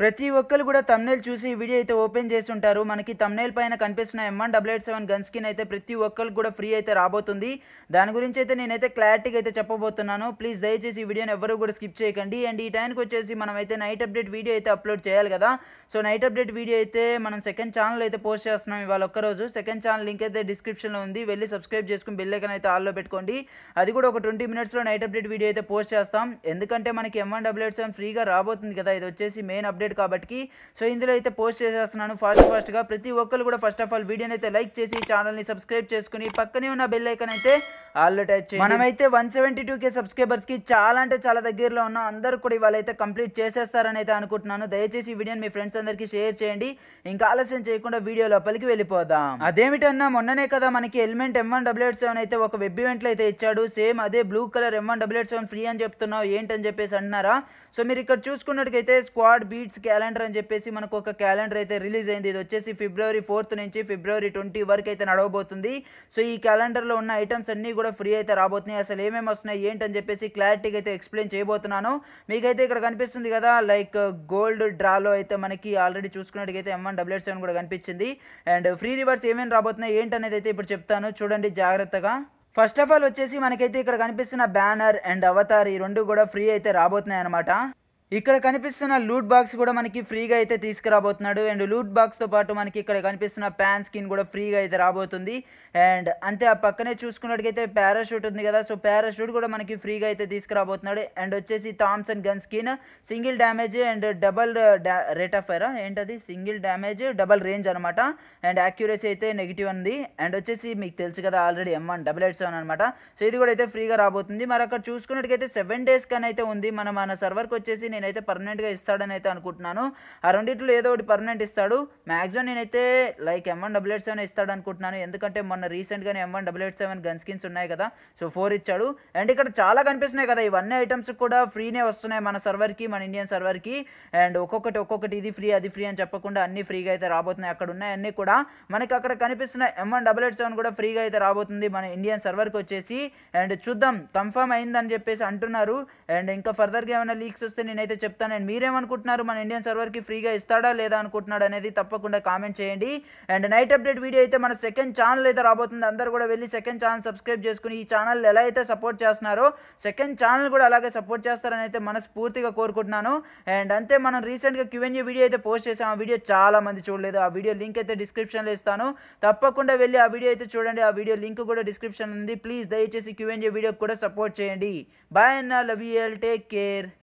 ప్రతి ఒక్కరు కూడా తమ్నేల్ చూసి వీడియో అయితే ఓపెన్ చేస్తుంటారు మనకి తమ్నేల్ పైన కనిపిస్తున్న M one eight seven gun skin అయితే ప్రతి ఒక్కరు కూడా ఫ్రీ అయితే రాబోతుంది దాని గురించి అయితే నేనైతే క్లారిటీగా అయితే చెప్పబోతున్నాను ప్లీజ్ దయచేసి ఈ వీడియోని ఎవరు కూడా స్కిప్ చేయకండి అండ్ ఈ టైంకి వచ్చేసి మనం అయితే నైట్ అప్డేట్ వీడియో అయితే అప్లోడ్ చేయాలి కదా సో నైట్ అప్డేట్ వీడియో అయితే మనం సెకండ్ ఛానల్ అయితే పోస్ట్ చేస్తున్నాం ఇవాళ ఒక్కరోజు సెకండ్ ఛానల్ లింక్ అయితే డిస్క్రిప్షన్లో ఉంది వెళ్ళి సబ్స్క్రైబ్ చేసుకుని బెల్లైకన్ అయితే ఆల్లో పెట్టుకోండి అది కూడా ఒక ట్వంటీ మినిట్స్లో నైట్ అప్డేట్ వీడియో అయితే పోస్ట్ చేస్తాం ఎందుకంటే మనకి ఎం వన్ ఎయిట్ సెవెన్ ఫ్రీగా రాబోతుంది కదా ఇది వచ్చేసి మెయిన్ అప్డేట్ అప్డేట్ కాబట్టి సో ఇందులో అయితే పోస్ట్ చేసేస్తున్నాను ఫాస్ట్ ఫాస్ట్గా ప్రతి ఒక్కరు కూడా ఫస్ట్ ఆఫ్ ఆల్ వీడియోని అయితే లైక్ చేసి ఛానల్ని సబ్స్క్రైబ్ చేసుకుని పక్కనే ఉన్న బెల్ ఐకన్ అయితే ఆల్ టచ్ మనమైతే వన్ సెవెంటీ టూ కే సబ్స్క్రైబర్స్కి చాలా అంటే చాలా దగ్గరలో ఉన్న అందరూ కూడా ఇవాళ అయితే కంప్లీట్ చేసేస్తారని అయితే అనుకుంటున్నాను దయచేసి ఈ వీడియోని మీ ఫ్రెండ్స్ అందరికీ షేర్ చేయండి ఇంకా ఆలస్యం చేయకుండా వీడియో లోపలికి వెళ్ళిపోదాం అదేమిటన్నా మొన్ననే కదా మనకి ఎలిమెంట్ ఎం వన్ సెవెన్ అయితే ఒక వెబ్ ఈవెంట్లో అయితే ఇచ్చాడు సేమ్ అదే blue colour M one seven free అని చెప్తున్నావు ఏంటని చెప్పేసి అంటున్నారా సో మీరు ఇక్కడ చూసుకున్నట్టుకైతే స్క్వాడ్ బీట్స్ మంత్స్ క్యాలెండర్ అని చెప్పేసి మనకు ఒక క్యాలెండర్ అయితే రిలీజ్ అయింది ఇది వచ్చేసి ఫిబ్రవరి ఫోర్త్ నుంచి ఫిబ్రవరి ట్వంటీ వరకు అయితే నడవబోతుంది సో ఈ క్యాలెండర్లో ఉన్న ఐటమ్స్ అన్నీ కూడా ఫ్రీ అయితే రాబోతున్నాయి అసలు ఏమేమి వస్తున్నాయి ఏంటని చెప్పేసి క్లారిటీగా అయితే ఎక్స్ప్లెయిన్ చేయబోతున్నాను మీకైతే ఇక్కడ కనిపిస్తుంది కదా లైక్ గోల్డ్ డ్రాలో అయితే మనకి ఆల్రెడీ చూసుకున్నట్టుగైతే ఎంఎన్ డబ్ల్యూ సెవెన్ కూడా కనిపించింది అండ్ ఫ్రీ రివర్స్ ఏమేమి రాబోతున్నాయి ఏంటనేది అయితే ఇప్పుడు చెప్తాను చూడండి జాగ్రత్తగా ఫస్ట్ ఆఫ్ ఆల్ వచ్చేసి మనకైతే ఇక్కడ కనిపిస్తున్న బ్యానర్ అండ్ అవతార్ ఈ రెండు కూడా ఫ్రీ అయితే రాబోతున్నాయి అనమాట ఇక్కడ కనిపిస్తున్న లూట్ బాక్స్ కూడా మనకి ఫ్రీగా అయితే తీసుకురాబోతున్నాడు అండ్ లూట్ బాక్స్ తో పాటు మనకి ఇక్కడ కనిపిస్తున్న ప్యాన్ స్కిన్ కూడా ఫ్రీగా అయితే రాబోతుంది అండ్ అంతే ఆ పక్కనే చూసుకున్నట్టుగైతే పారాషూట్ ఉంది కదా సో పారాషూట్ కూడా మనకి ఫ్రీగా అయితే తీసుకురాబోతున్నాడు అండ్ వచ్చేసి Thompson gun skin single damage and double rate of fire ఏంటది సింగిల్ డ్యామేజ్ డబల్ రేంజ్ అనమాట అండ్ యాక్యురసీ అయితే నెగిటివ్ ఉంది అండ్ వచ్చేసి మీకు తెలుసు కదా already M one double eight seven అనమాట సో ఇది కూడా అయితే ఫ్రీగా రాబోతుంది మరి అక్కడ చూసుకున్నట్టుకైతే సెవెన్ డేస్ కానీ అయితే ఉంది మన మన సర్వర్కి వచ్చేసి నేను నేనైతే పర్మనెంట్గా ఇస్తాడని అయితే అనుకుంటున్నాను ఆ రెండింటిలో ఏదో ఒకటి పర్మనెంట్ ఇస్తాడు మ్యాక్సిమం నేనైతే like M one double eight seven ఇస్తాడు అనుకుంటున్నాను ఎందుకంటే మొన్న రీసెంట్గానే M one double eight seven gun skins ఉన్నాయి కదా సో ఫోర్ ఇచ్చాడు అండ్ ఇక్కడ చాలా కనిపిస్తున్నాయి కదా ఇవన్నీ ఐటమ్స్ కూడా ఫ్రీనే వస్తున్నాయి మన సర్వర్కి మన ఇండియన్ సర్వర్కి అండ్ ఒక్కొక్కటి ఒక్కొక్కటి ఇది ఫ్రీ అది ఫ్రీ అని చెప్పకుండా అన్ని ఫ్రీగా అయితే రాబోతున్నాయి అక్కడ అన్నీ కూడా మనకి అక్కడ కనిపిస్తున్న M one double eight seven కూడా ఫ్రీగా అయితే రాబోతుంది మన ఇండియన్ సర్వర్కి వచ్చేసి అండ్ చూద్దాం కన్ఫర్మ్ అయిందని చెప్పేసి అంటున్నారు అండ్ ఇంకా ఫర్దర్గా ఏమైనా లీక్స్ వస్తే నేను నేనైతే అండ్ మీరేమనుకుంటున్నారు మన ఇండియన్ సర్వర్కి ఫ్రీగా ఇస్తాడా లేదా అనుకుంటున్నాడు అనేది తప్పకుండా కామెంట్ చేయండి అండ్ నైట్ అప్డేట్ వీడియో అయితే మన సెకండ్ ఛానల్ అయితే రాబోతుంది అందరూ కూడా వెళ్ళి సెకండ్ ఛానల్ సబ్స్క్రైబ్ చేసుకుని ఈ ఛానల్ ఎలా అయితే సపోర్ట్ చేస్తున్నారో సెకండ్ ఛానల్ కూడా అలాగే సపోర్ట్ చేస్తారని అయితే మనస్ఫూర్తిగా కోరుకుంటున్నాను అండ్ అంతే మనం రీసెంట్గా క్యూఎన్ఏ వీడియో అయితే పోస్ట్ చేసాం ఆ వీడియో చాలా మంది చూడలేదు ఆ వీడియో లింక్ అయితే డిస్క్రిప్షన్లో ఇస్తాను తప్పకుండా వెళ్ళి ఆ వీడియో అయితే చూడండి ఆ వీడియో లింక్ కూడా డిస్క్రిప్షన్ ఉంది ప్లీజ్ దయచేసి క్యూఎన్ఏ వీడియోకి కూడా సపోర్ట్ చేయండి బాయ్ అన్న లవ్ యూ టేక్ కేర్